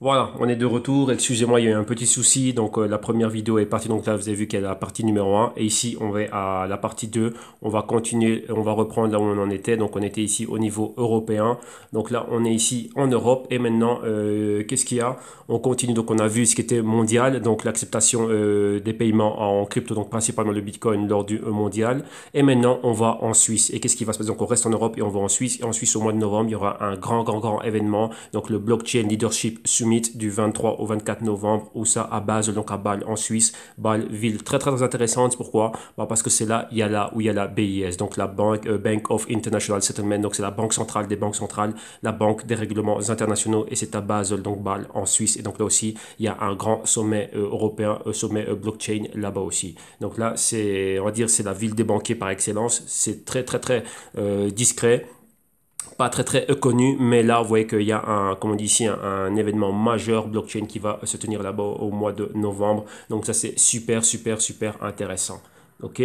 Voilà, on est de retour. Excusez-moi, il y a eu un petit souci. Donc euh, la première vidéo est partie. Donc là, vous avez vu qu'elle a la partie numéro 1. Et ici, on va à la partie 2. On va continuer, on va reprendre là où on en était. Donc on était ici au niveau européen. Donc là, on est ici en Europe. Et maintenant, euh, qu'est-ce qu'il y a On continue. Donc on a vu ce qui était mondial. Donc l'acceptation euh, des paiements en crypto. Donc principalement le Bitcoin lors du mondial. Et maintenant, on va en Suisse. Et qu'est-ce qui va se passer Donc on reste en Europe et on va en Suisse. Et en Suisse, au mois de novembre, il y aura un grand, grand, grand événement. Donc le Blockchain Leadership Summit du 23 au 24 novembre, où ça à base donc à Bâle en Suisse. Bâle, ville très très, intéressante. Pourquoi bah Parce que c'est là, il y a là où il y a la BIS, donc la banque euh, Bank of International Settlement, donc c'est la banque centrale des banques centrales, la banque des règlements internationaux, et c'est à Basel, donc Bâle en Suisse. Et donc là aussi, il y a un grand sommet euh, européen, euh, sommet blockchain là-bas aussi. Donc là, c'est, on va dire, c'est la ville des banquiers par excellence. C'est très très très discret pas très très connu, mais là vous voyez qu'il y a un, comme on dit ici, un, événement majeur blockchain qui va se tenir là-bas au mois de novembre. Donc ça c'est super super super intéressant. Ok,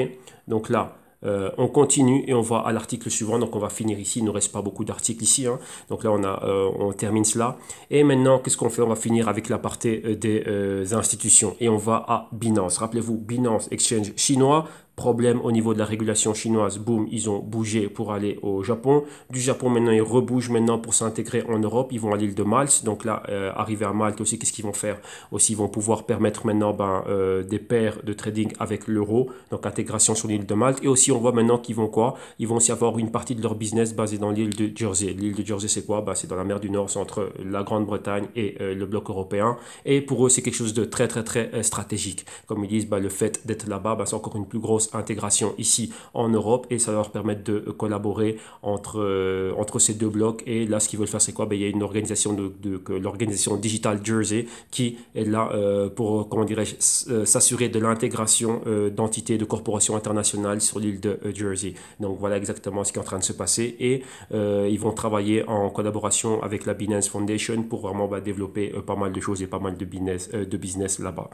donc là. Euh, on continue et on va à l'article suivant. Donc on va finir ici. Il ne reste pas beaucoup d'articles ici. Hein. Donc là on a, euh, on termine cela. Et maintenant qu'est-ce qu'on fait On va finir avec la partie euh, des institutions et on va à Binance. Rappelez-vous Binance Exchange chinois Problème au niveau de la régulation chinoise, boum, ils ont bougé pour aller au Japon. Du Japon, maintenant, ils rebougent maintenant pour s'intégrer en Europe. Ils vont à l'île de Malte. Donc là, euh, à Malte aussi, qu'est-ce qu'ils vont faire Aussi, ils vont pouvoir permettre maintenant ben, euh, des paires de trading avec l'euro, donc intégration sur l'île de Malte. Et aussi, on voit maintenant qu'ils vont quoi Ils vont aussi avoir une partie de leur business basée dans l'île de Jersey. L'île de Jersey, c'est quoi ben, C'est dans la mer du Nord, c'est entre la Grande-Bretagne et euh, le bloc européen. Et pour eux, c'est quelque chose de très, très, très euh, stratégique. Comme ils disent, ben, le fait d'être là-bas, ben, c'est encore une plus grosse intégration ici en Europe et ça va leur permettre de euh, collaborer entre, euh, entre ces deux blocs. Et là, ce qu'ils veulent faire, c'est quoi ben, Il y a une organisation, de, l'organisation Digital Jersey qui est là euh, pour, comment dirais s'assurer de l'intégration d'entités, de corporations internationales sur l'île de Jersey. Donc voilà exactement ce qui est en train de se passer et ils vont travailler en collaboration avec la Binance Foundation pour vraiment bah, développer pas mal de choses et pas mal de business, de business là-bas.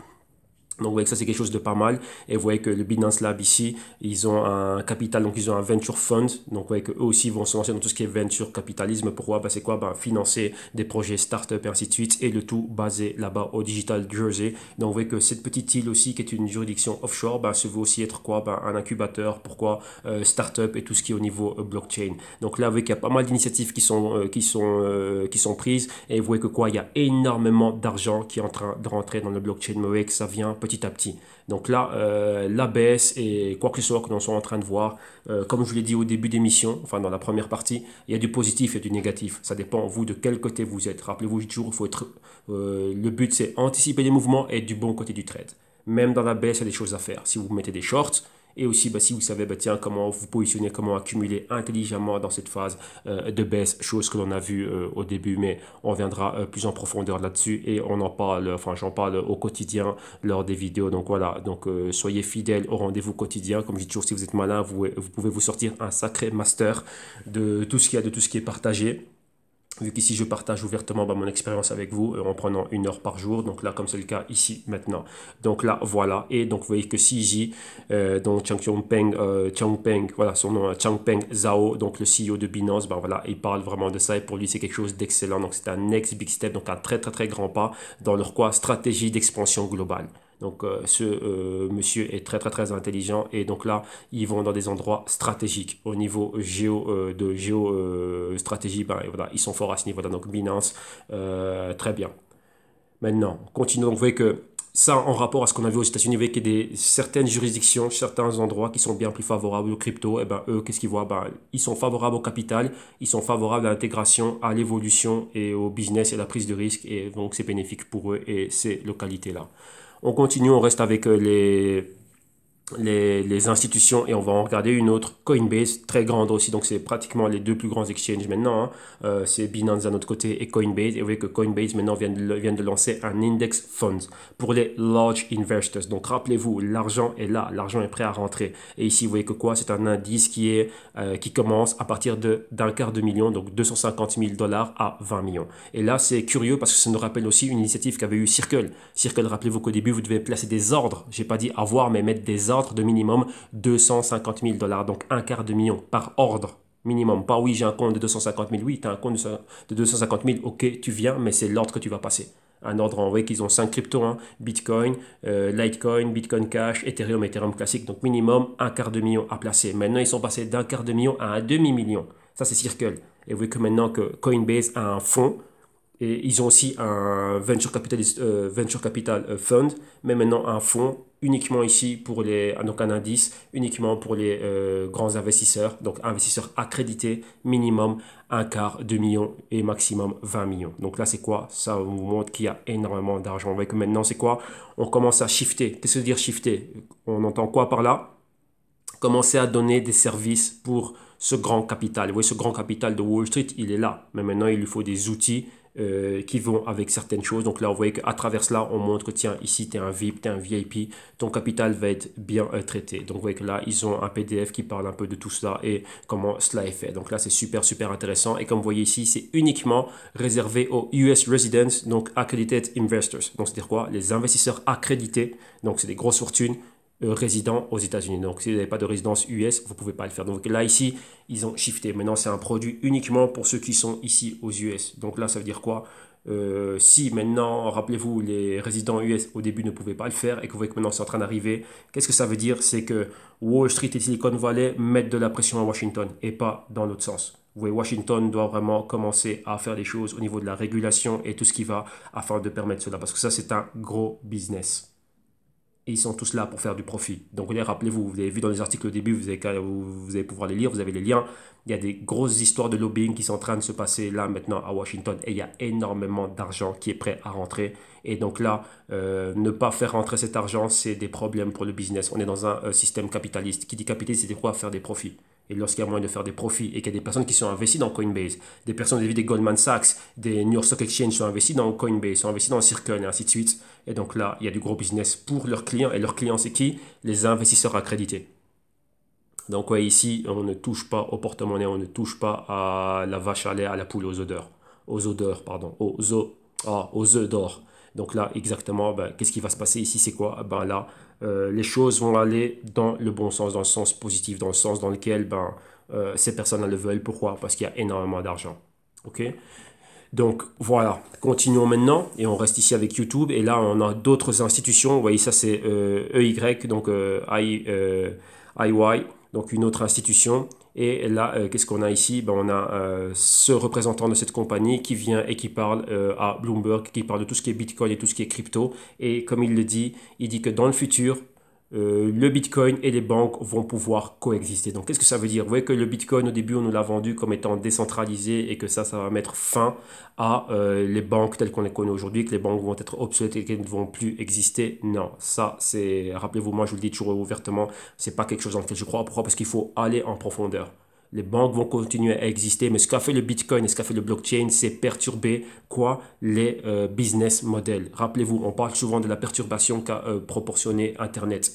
Donc vous voyez que ça c'est quelque chose de pas mal et vous voyez que le Binance Lab ici, ils ont un capital, donc ils ont un venture fund, donc vous voyez qu'eux aussi vont se lancer dans tout ce qui est venture capitalisme, pourquoi bah, C'est quoi bah, Financer des projets start-up et ainsi de suite et le tout basé là-bas au Digital Jersey. Donc vous voyez que cette petite île aussi qui est une juridiction offshore, bah, se veut aussi être quoi bah, Un incubateur, pourquoi euh, Start-up et tout ce qui est au niveau euh, blockchain. Donc là vous voyez qu'il y a pas mal d'initiatives qui sont, euh, qui, sont, euh, qui sont prises et vous voyez que quoi Il y a énormément d'argent qui est en train de rentrer dans le blockchain, mais vous voyez que ça vient à petit. Donc là, euh, la baisse et quoi que ce soit que nous sommes en train de voir, euh, comme je vous l'ai dit au début d'émission, enfin dans la première partie, il y a du positif et du négatif. Ça dépend, vous, de quel côté vous êtes. Rappelez-vous toujours, il faut être, euh, le but c'est anticiper les mouvements et du bon côté du trade. Même dans la baisse, il y a des choses à faire. Si vous mettez des shorts, et aussi, bah, si vous savez bah, tiens, comment vous positionner, comment accumuler intelligemment dans cette phase euh, de baisse, chose que l'on a vue euh, au début, mais on viendra euh, plus en profondeur là-dessus et on en parle, enfin j'en parle au quotidien lors des vidéos. Donc voilà, donc soyez fidèles au rendez-vous quotidien. Comme je dis toujours, si vous êtes malin, vous, vous pouvez vous sortir un sacré master de tout ce qu'il a, de tout ce qui est partagé vu qu'ici je partage ouvertement bah, mon expérience avec vous euh, en prenant une heure par jour, donc là comme c'est le cas ici maintenant. Donc là voilà, et donc vous voyez que si euh, donc Changpeng, euh, voilà son nom, Changpeng euh, Zhao, donc le CEO de Binance, bah, voilà, il parle vraiment de ça et pour lui c'est quelque chose d'excellent, donc c'est un next big step, donc un très très très grand pas dans leur quoi, stratégie d'expansion globale. Donc euh, ce euh, monsieur est très très très intelligent et donc là ils vont dans des endroits stratégiques au niveau géo euh, de géo stratégie. Ben, voilà, ils sont forts à ce niveau-là. Donc Binance, très bien. Maintenant, continuons. Vous voyez que ça en rapport à ce qu'on a vu aux États-Unis, vous voyez qu'il des, certaines juridictions, certains endroits qui sont bien plus favorables aux crypto, et eh ben eux, qu'est-ce qu'ils voient ben, Ils sont favorables au capital, ils sont favorables à l'intégration, à l'évolution et au business et à la prise de risque, et donc c'est bénéfique pour eux et ces localités-là. On continue, on reste avec euh, les les, institutions et on va en regarder une autre, Coinbase, très grande aussi, donc c'est pratiquement les deux plus grands exchanges maintenant. Hein. Euh, c'est Binance à notre côté et Coinbase. Et vous voyez que Coinbase maintenant vient de, lancer un index funds pour les large investors. Donc rappelez-vous, l'argent est là, l'argent est prêt à rentrer. Et ici, vous voyez que quoi C'est un indice qui, est, euh, qui commence à partir d'un quart de million, donc 250 000 dollars à 20 millions. Et là, c'est curieux parce que ça nous rappelle aussi une initiative qu'avait eu Circle. Circle, rappelez-vous qu'au début, vous devez placer des ordres. J'ai pas dit avoir, mais mettre des ordres de minimum 250 000 dollars, donc un quart de million par ordre minimum. Pas oui, j'ai un compte de 250 000, oui, tu as un compte de 250 000, ok, tu viens, mais c'est l'ordre que tu vas passer. Un ordre en vrai qu'ils ont cinq cryptos, hein. Bitcoin, euh, Litecoin, Bitcoin Cash, Ethereum, Ethereum classique, donc minimum un quart de million à placer. Maintenant, ils sont passés d'un quart de million à un demi-million. Ça, c'est Circle. Et vous voyez que maintenant que Coinbase a un fonds, et ils ont aussi un venture, capital euh, venture capital euh, fund, mais maintenant un fonds uniquement ici pour les donc un indice uniquement pour les euh, grands investisseurs donc investisseurs accrédités minimum un quart de million et maximum 20 millions donc là c'est quoi ça vous montre qu'il y a énormément d'argent que maintenant c'est quoi on commence à shifter qu'est-ce que dire shifter on entend quoi par là commencer à donner des services pour ce grand capital vous voyez ce grand capital de Wall Street il est là mais maintenant il lui faut des outils euh, qui vont avec certaines choses. Donc là, vous voyez qu'à travers cela, on montre, tiens, ici, tu es un VIP, tu es un VIP, ton capital va être bien euh, traité. Donc vous voyez que là, ils ont un PDF qui parle un peu de tout cela et comment cela est fait. Donc là, c'est super, super intéressant. Et comme vous voyez ici, c'est uniquement réservé aux US Residents, donc Accredited Investors. Donc c'est-à-dire quoi Les investisseurs accrédités, donc c'est des grosses fortunes résidents euh, résident aux États-Unis. Donc, si vous n'avez pas de résidence US, vous ne pouvez pas le faire. Donc là, ici, ils ont shifté. Maintenant, c'est un produit uniquement pour ceux qui sont ici aux US. Donc là, ça veut dire quoi euh, si maintenant, rappelez-vous, les résidents US au début ne pouvaient pas le faire et que vous voyez que maintenant c'est en train d'arriver, qu'est-ce que ça veut dire C'est que Wall Street et Silicon Valley mettent de la pression à Washington et pas dans l'autre sens. Vous voyez, Washington doit vraiment commencer à faire des choses au niveau de la régulation et tout ce qui va afin de permettre cela parce que ça c'est un gros business ils sont tous là pour faire du profit. Donc rappelez-vous, vous avez vu dans les articles au début, vous allez, vous pouvoir les lire, vous avez les liens. Il y a des grosses histoires de lobbying qui sont en train de se passer là maintenant à Washington et il y a énormément d'argent qui est prêt à rentrer. Et donc là, euh, ne pas faire rentrer cet argent, c'est des problèmes pour le business. On est dans un euh, système capitaliste. Qui dit capitaliste, c'est quoi Faire des profits et lorsqu'il y a moyen de faire des profits et qu'il y a des personnes qui sont investies dans Coinbase, des personnes des Goldman Sachs, des New York Stock Exchange sont investies dans Coinbase, sont investies dans Circle et ainsi de suite. Et donc là, il y a du gros business pour leurs clients et leurs clients, c'est qui Les investisseurs accrédités. Donc oui, ici, on ne touche pas au porte-monnaie, on ne touche pas à la vache à lait, à la poule, aux odeurs. Aux odeurs, pardon, aux, oeufs ah, aux d'or. Donc là, exactement, ben, qu'est-ce qui va se passer ici C'est quoi ben Là, euh, les choses vont aller dans le bon sens, dans le sens positif, dans le sens dans lequel ben, euh, ces personnes le veulent. Pourquoi Parce qu'il y a énormément d'argent. ok donc voilà, continuons maintenant et on reste ici avec YouTube et là on a d'autres institutions, vous voyez ça c'est EY, euh, e donc IY, donc une autre institution et là, euh, qu'est-ce qu'on a ici ben, On a euh, ce représentant de cette compagnie qui vient et qui parle euh, à Bloomberg, qui parle de tout ce qui est Bitcoin et tout ce qui est crypto. Et comme il le dit, il dit que dans le futur, euh, le Bitcoin et les banques vont pouvoir coexister. Donc qu'est-ce que ça veut dire Vous voyez que le Bitcoin au début on nous l'a vendu comme étant décentralisé et que ça ça va mettre fin à euh, les banques telles qu'on les connaît aujourd'hui, que les banques vont être obsolètes et qu'elles ne vont plus exister. Non, ça c'est rappelez-vous moi je vous le dis toujours ouvertement, c'est pas quelque chose dans lequel je crois. Pourquoi Parce qu'il faut aller en profondeur les banques vont continuer à exister, mais ce qu'a fait le Bitcoin et ce qu'a fait le blockchain, c'est perturber quoi les euh, business models. Rappelez-vous, on parle souvent de la perturbation qu'a euh, proportionné Internet,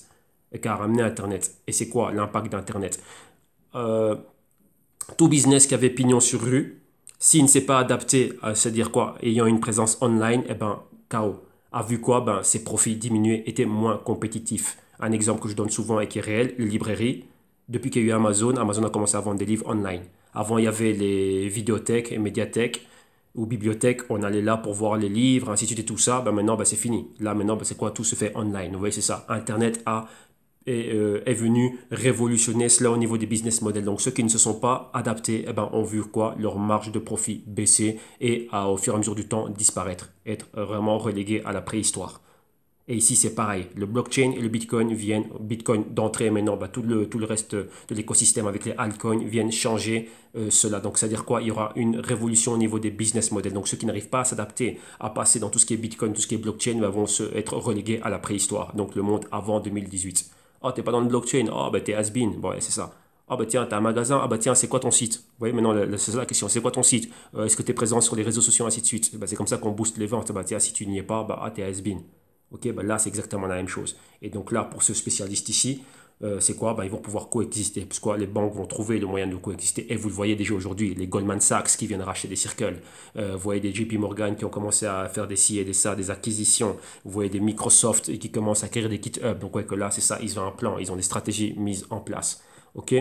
qu'a ramené Internet. Et c'est quoi l'impact d'Internet euh, Tout business qui avait pignon sur rue, s'il ne s'est pas adapté, c'est-à-dire quoi, ayant une présence online, eh ben, chaos. A vu quoi, ben, ses profits diminués étaient moins compétitifs. Un exemple que je donne souvent et qui est réel, les librairies depuis qu'il y a eu Amazon, Amazon a commencé à vendre des livres online. Avant, il y avait les vidéothèques et médiathèques ou bibliothèques. On allait là pour voir les livres, ainsi de suite tout ça. Ben maintenant, ben, c'est fini. Là, maintenant, ben c'est quoi Tout se fait online. Vous voyez, c'est ça. Internet a, est, euh, est, venu révolutionner cela au niveau des business models. Donc, ceux qui ne se sont pas adaptés eh ben, ont vu quoi Leur marge de profit baisser et à, au fur et à mesure du temps disparaître, être vraiment relégué à la préhistoire. Et ici, c'est pareil. Le blockchain et le Bitcoin viennent, Bitcoin d'entrée maintenant, bah, tout, le, tout le reste de l'écosystème avec les altcoins viennent changer euh, cela. Donc, c'est-à-dire quoi Il y aura une révolution au niveau des business models. Donc, ceux qui n'arrivent pas à s'adapter, à passer dans tout ce qui est Bitcoin, tout ce qui est blockchain, bah, vont se, être relégués à la préhistoire. Donc, le monde avant 2018. Ah, oh, t'es pas dans le blockchain. Ah, oh, bah, t'es has-been. Bon, c'est ça. Ah bah tiens, t'as un magasin, ah bah tiens, c'est quoi ton site Oui, voyez, maintenant, c'est ça la question, c'est quoi ton site euh, Est-ce que tu es présent sur les réseaux sociaux, ainsi de suite bah, C'est comme ça qu'on booste les ventes. Bah tiens, si tu n'y es pas, bah ah, t'es has-been. Ok, bah là c'est exactement la même chose. Et donc là, pour ce spécialiste ici, euh, c'est quoi bah, Ils vont pouvoir coexister, parce que les banques vont trouver le moyen de coexister. Et vous le voyez déjà aujourd'hui, les Goldman Sachs qui viennent racheter des circles, euh, vous voyez des JP Morgan qui ont commencé à faire des ci et des ça, des acquisitions, vous voyez des Microsoft qui commencent à créer des kit Donc là c'est ça, ils ont un plan, ils ont des stratégies mises en place. Ok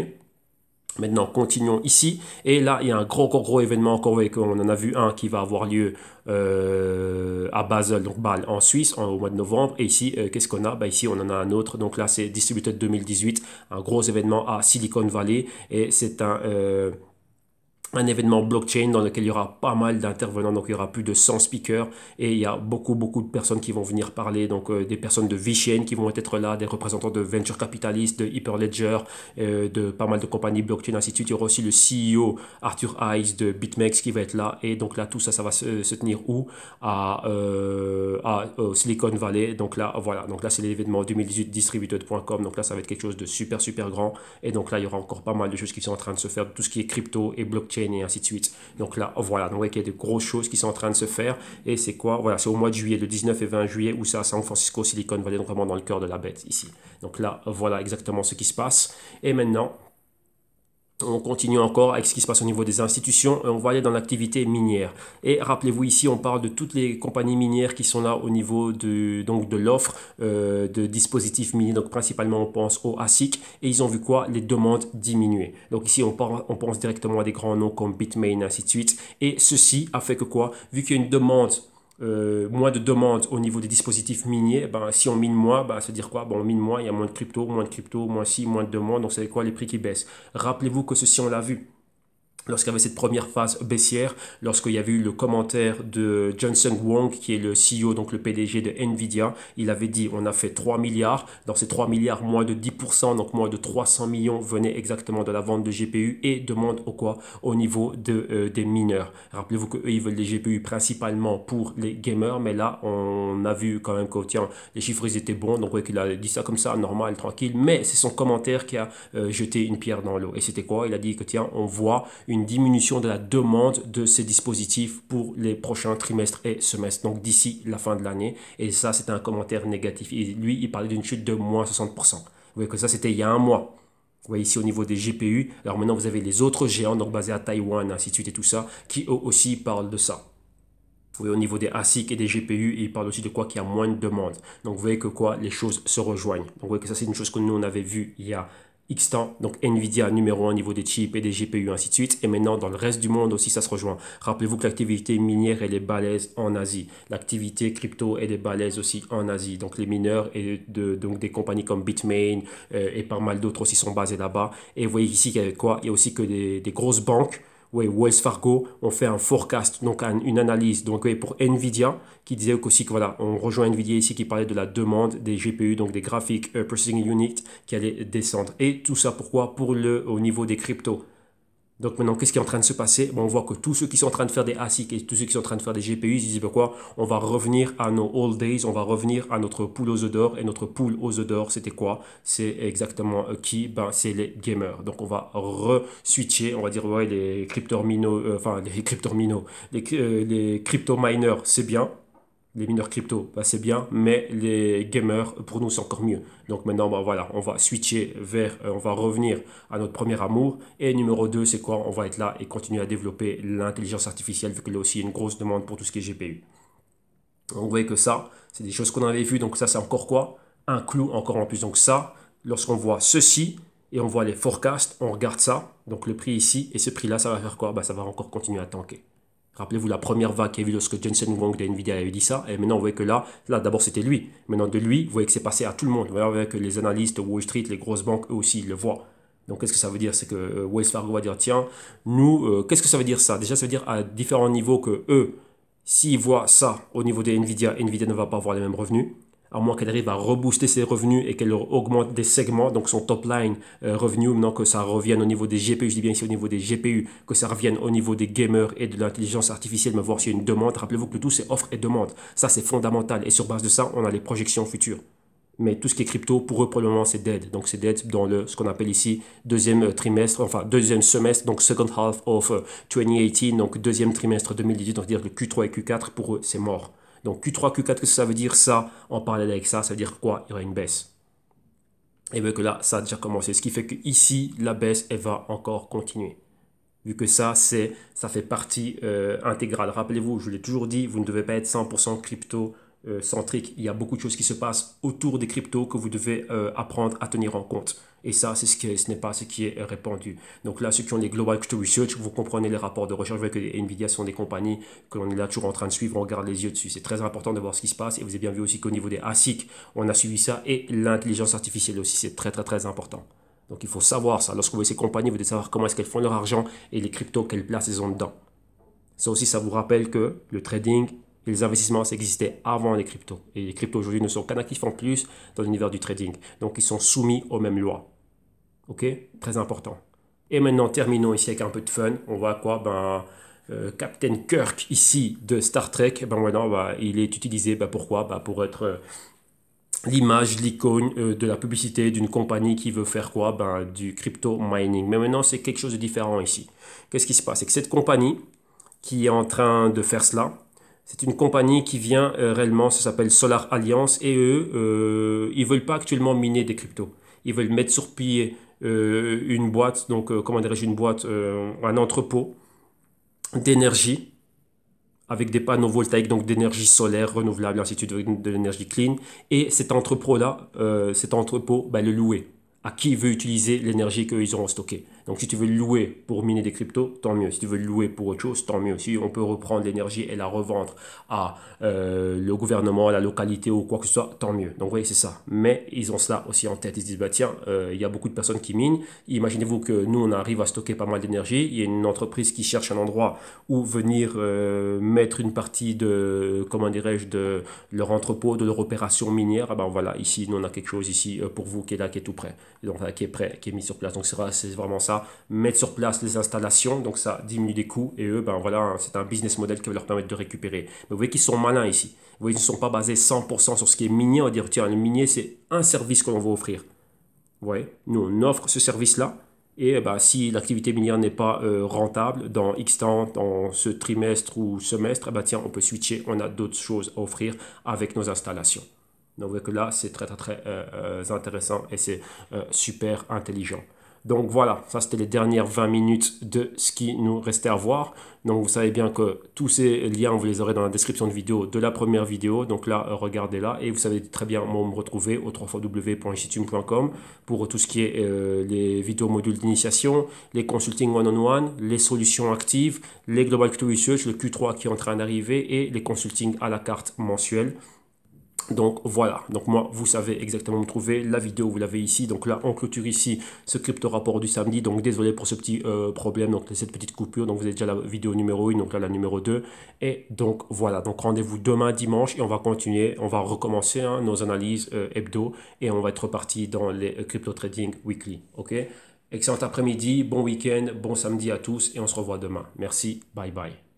Maintenant, continuons ici. Et là, il y a un gros, gros, gros événement encore. on en a vu un qui va avoir lieu euh, à Basel, donc Bâle, en Suisse, au mois de novembre. Et ici, euh, qu'est-ce qu'on a bah, Ici, on en a un autre. Donc là, c'est Distributed 2018, un gros événement à Silicon Valley. Et c'est un. Euh, un événement blockchain dans lequel il y aura pas mal d'intervenants, donc il y aura plus de 100 speakers et il y a beaucoup beaucoup de personnes qui vont venir parler, donc euh, des personnes de V-Chain qui vont être là, des représentants de venture Capitalist de Hyperledger, euh, de pas mal de compagnies blockchain, ainsi de suite. Il y aura aussi le CEO Arthur Ice de BitMEX qui va être là et donc là tout ça, ça va se, tenir où à, euh, à Silicon Valley. Donc là voilà, donc là c'est l'événement 2018 distributed.com, donc là ça va être quelque chose de super super grand et donc là il y aura encore pas mal de choses qui sont en train de se faire, tout ce qui est crypto et blockchain et ainsi de suite. Donc là, voilà, donc vous y a de grosses choses qui sont en train de se faire. Et c'est quoi Voilà, c'est au mois de juillet, le 19 et 20 juillet, où ça, San Francisco, Silicon Valley, donc vraiment dans le cœur de la bête ici. Donc là, voilà exactement ce qui se passe. Et maintenant, on continue encore avec ce qui se passe au niveau des institutions et on va aller dans l'activité minière. Et rappelez-vous ici, on parle de toutes les compagnies minières qui sont là au niveau de, de l'offre euh, de dispositifs miniers. Donc principalement, on pense au ASIC et ils ont vu quoi Les demandes diminuer. Donc ici, on, parle, on pense directement à des grands noms comme Bitmain, ainsi de suite. Et ceci a fait que quoi Vu qu'il y a une demande euh, moins de demandes au niveau des dispositifs miniers, eh ben, si on mine moins, ben, veut dire quoi bon On mine moins, il y a moins de crypto, moins de crypto, moins si moins de demandes, donc c'est quoi les prix qui baissent Rappelez-vous que ceci, on l'a vu lorsqu'il y avait cette première phase baissière, lorsqu'il y avait eu le commentaire de Johnson Wong, qui est le CEO, donc le PDG de Nvidia, il avait dit on a fait 3 milliards, dans ces 3 milliards, moins de 10%, donc moins de 300 millions venaient exactement de la vente de GPU et demande au quoi Au niveau de, euh, des mineurs. Rappelez-vous qu'eux, ils veulent des GPU principalement pour les gamers, mais là, on a vu quand même que, tiens, les chiffres, étaient bons, donc il qu'il a dit ça comme ça, normal, tranquille, mais c'est son commentaire qui a euh, jeté une pierre dans l'eau. Et c'était quoi Il a dit que, tiens, on voit une diminution de la demande de ces dispositifs pour les prochains trimestres et semestres, donc d'ici la fin de l'année. Et ça, c'est un commentaire négatif. Et lui, il parlait d'une chute de moins 60%. Vous voyez que ça, c'était il y a un mois. Vous voyez ici au niveau des GPU. Alors maintenant, vous avez les autres géants, donc basés à Taïwan, ainsi de suite et tout ça, qui eux aussi parlent de ça. Vous voyez au niveau des ASIC et des GPU, ils parlent aussi de quoi qu'il y a moins de demande. Donc vous voyez que quoi, les choses se rejoignent. Donc vous voyez que ça, c'est une chose que nous, on avait vu il y a X Donc Nvidia numéro 1 niveau des chips et des GPU, ainsi de suite. Et maintenant, dans le reste du monde aussi, ça se rejoint. Rappelez-vous que l'activité minière, elle est balaises en Asie. L'activité crypto, elle les balaises aussi en Asie. Donc les mineurs et de, donc des compagnies comme Bitmain euh, et pas mal d'autres aussi sont basés là-bas. Et vous voyez ici qu'il y a quoi Il y a aussi que des, des grosses banques oui, Wells Fargo on fait un forecast, donc une analyse. Donc pour Nvidia, qui disait aussi que voilà, on rejoint Nvidia ici qui parlait de la demande des GPU, donc des graphiques euh, processing unit qui allait descendre. Et tout ça pourquoi Pour le au niveau des cryptos. Donc maintenant, qu'est-ce qui est en train de se passer Bon, On voit que tous ceux qui sont en train de faire des ASIC et tous ceux qui sont en train de faire des GPU, ils disent ben quoi On va revenir à nos old days, on va revenir à notre poule aux d'or. Et notre poule aux d'or, c'était quoi C'est exactement euh, qui ben, C'est les gamers. Donc on va re-switcher, on va dire ouais, les crypto minos euh, enfin les crypto minos les, euh, les crypto-miners, c'est bien, les mineurs crypto, bah, c'est bien, mais les gamers, pour nous, c'est encore mieux. Donc maintenant, bah, voilà, on va switcher vers, euh, on va revenir à notre premier amour. Et numéro 2, c'est quoi On va être là et continuer à développer l'intelligence artificielle, vu qu'il y a aussi une grosse demande pour tout ce qui est GPU. Donc vous voyez que ça, c'est des choses qu'on avait vues, donc ça, c'est encore quoi Un clou encore en plus. Donc ça, lorsqu'on voit ceci, et on voit les forecasts, on regarde ça, donc le prix ici, et ce prix-là, ça va faire quoi bah, Ça va encore continuer à tanker. Rappelez-vous la première vague qui a eu lorsque Jensen Wong de Nvidia avait dit ça. Et maintenant, vous voyez que là, là d'abord c'était lui. Maintenant, de lui, vous voyez que c'est passé à tout le monde. Vous voyez que les analystes, Wall Street, les grosses banques, eux aussi, le voient. Donc, qu'est-ce que ça veut dire C'est que euh, Wells Fargo va dire tiens, nous, euh, qu'est-ce que ça veut dire ça Déjà, ça veut dire à différents niveaux que eux, s'ils voient ça au niveau de Nvidia, Nvidia ne va pas avoir les mêmes revenus à moins qu'elle arrive à rebooster ses revenus et qu'elle augmente des segments, donc son top line euh, revenu, maintenant que ça revienne au niveau des GPU, je dis bien ici au niveau des GPU, que ça revienne au niveau des gamers et de l'intelligence artificielle, mais voir s'il y a une demande. Rappelez-vous que le tout, c'est offre et demande. Ça, c'est fondamental. Et sur base de ça, on a les projections futures. Mais tout ce qui est crypto, pour eux, pour le moment, c'est dead. Donc, c'est dead dans le, ce qu'on appelle ici deuxième euh, trimestre, enfin, deuxième semestre, donc second half of 2018, euh, donc deuxième trimestre 2018, on va dire le Q3 et Q4, pour eux, c'est mort. Donc Q3, Q4, que ça veut dire ça en parallèle avec ça Ça veut dire quoi Il y aura une baisse. Et bien que là, ça a déjà commencé. Ce qui fait que ici, la baisse, elle va encore continuer. Vu que ça, ça fait partie euh, intégrale. Rappelez-vous, je l'ai toujours dit, vous ne devez pas être 100% crypto euh, centrique. Il y a beaucoup de choses qui se passent autour des cryptos que vous devez euh, apprendre à tenir en compte. Et ça, c'est ce, qui, ce n'est pas ce qui est répandu. Donc là, ceux qui ont les Global Crypto Research, vous comprenez les rapports de recherche, vous voyez que Nvidia sont des compagnies que l'on est là toujours en train de suivre, on regarde les yeux dessus. C'est très important de voir ce qui se passe. Et vous avez bien vu aussi qu'au niveau des ASIC, on a suivi ça. Et l'intelligence artificielle aussi, c'est très très très important. Donc il faut savoir ça. Lorsque vous voyez ces compagnies, vous devez savoir comment est-ce qu'elles font leur argent et les cryptos, qu'elles placent elles ont dedans. Ça aussi, ça vous rappelle que le trading les investissements, existaient avant les cryptos. Et les cryptos aujourd'hui ne sont qu'un actif en plus dans l'univers du trading. Donc ils sont soumis aux mêmes lois. Ok Très important. Et maintenant, terminons ici avec un peu de fun. On voit quoi Ben. Euh, Captain Kirk ici de Star Trek, ben maintenant bah, il est utilisé ben pourquoi ben Pour être euh, l'image, l'icône euh, de la publicité d'une compagnie qui veut faire quoi ben, Du crypto mining. Mais maintenant c'est quelque chose de différent ici. Qu'est-ce qui se passe C'est que cette compagnie qui est en train de faire cela, c'est une compagnie qui vient euh, réellement, ça s'appelle Solar Alliance, et eux, ils euh, ils veulent pas actuellement miner des cryptos. Ils veulent mettre sur pied euh, une boîte, donc comment dirais-je, une boîte, un entrepôt d'énergie avec des panneaux voltaïques, donc d'énergie solaire renouvelable, ainsi de de l'énergie clean. Et cet entrepôt-là, cet entrepôt, ben, le louer à qui veut utiliser l'énergie qu'ils auront stockée. Donc si tu veux louer pour miner des cryptos, tant mieux. Si tu veux louer pour autre chose, tant mieux. Si on peut reprendre l'énergie et la revendre à euh, le gouvernement, à la localité ou quoi que ce soit, tant mieux. Donc vous c'est ça. Mais ils ont cela aussi en tête. Ils se disent, bah tiens, euh, il y a beaucoup de personnes qui minent. Imaginez-vous que nous, on arrive à stocker pas mal d'énergie. Il y a une entreprise qui cherche un endroit où venir euh, mettre une partie de, comment dirais-je, de leur entrepôt, de leur opération minière. Ah ben voilà, ici, nous, on a quelque chose ici pour vous qui est là, qui est tout prêt. Donc, qui est prêt, qui est mis sur place. Donc, c'est vraiment ça mettre sur place les installations, donc ça diminue les coûts, et eux, ben voilà, hein, c'est un business model qui va leur permettre de récupérer. Mais vous voyez qu'ils sont malins ici. Vous voyez, ils ne sont pas basés 100% sur ce qui est minier, on va dire, tiens, le minier, c'est un service qu'on l'on va offrir. Vous voyez, nous, on offre ce service-là, et eh ben si l'activité minière n'est pas euh, rentable dans X temps, dans ce trimestre ou semestre, eh ben tiens, on peut switcher, on a d'autres choses à offrir avec nos installations. Donc vous voyez que là, c'est très très très euh, euh, intéressant et c'est super intelligent. Donc voilà, ça c'était les dernières 20 minutes de ce qui nous restait à voir. Donc vous savez bien que tous ces liens, vous les aurez dans la description de vidéo de la première vidéo. Donc là, regardez-la. Et vous savez très bien, où me retrouver au www.institume.com pour tout ce qui est euh, les vidéos modules d'initiation, les consulting one-on-one, les solutions actives, les global Q2 research, le Q3 qui est en train d'arriver et les consulting à la carte mensuelle, donc voilà, donc moi vous savez exactement me trouver, la vidéo vous l'avez ici, donc là on clôture ici ce crypto rapport du samedi, donc désolé pour ce petit euh, problème, donc cette petite coupure, donc vous avez déjà la vidéo numéro 1, donc là la numéro 2, et donc voilà, donc rendez-vous demain dimanche et on va continuer, on va recommencer hein, nos analyses euh, hebdo et on va être reparti dans les euh, crypto trading weekly, ok Excellent après-midi, bon week-end, bon samedi à tous et on se revoit demain. Merci, bye bye.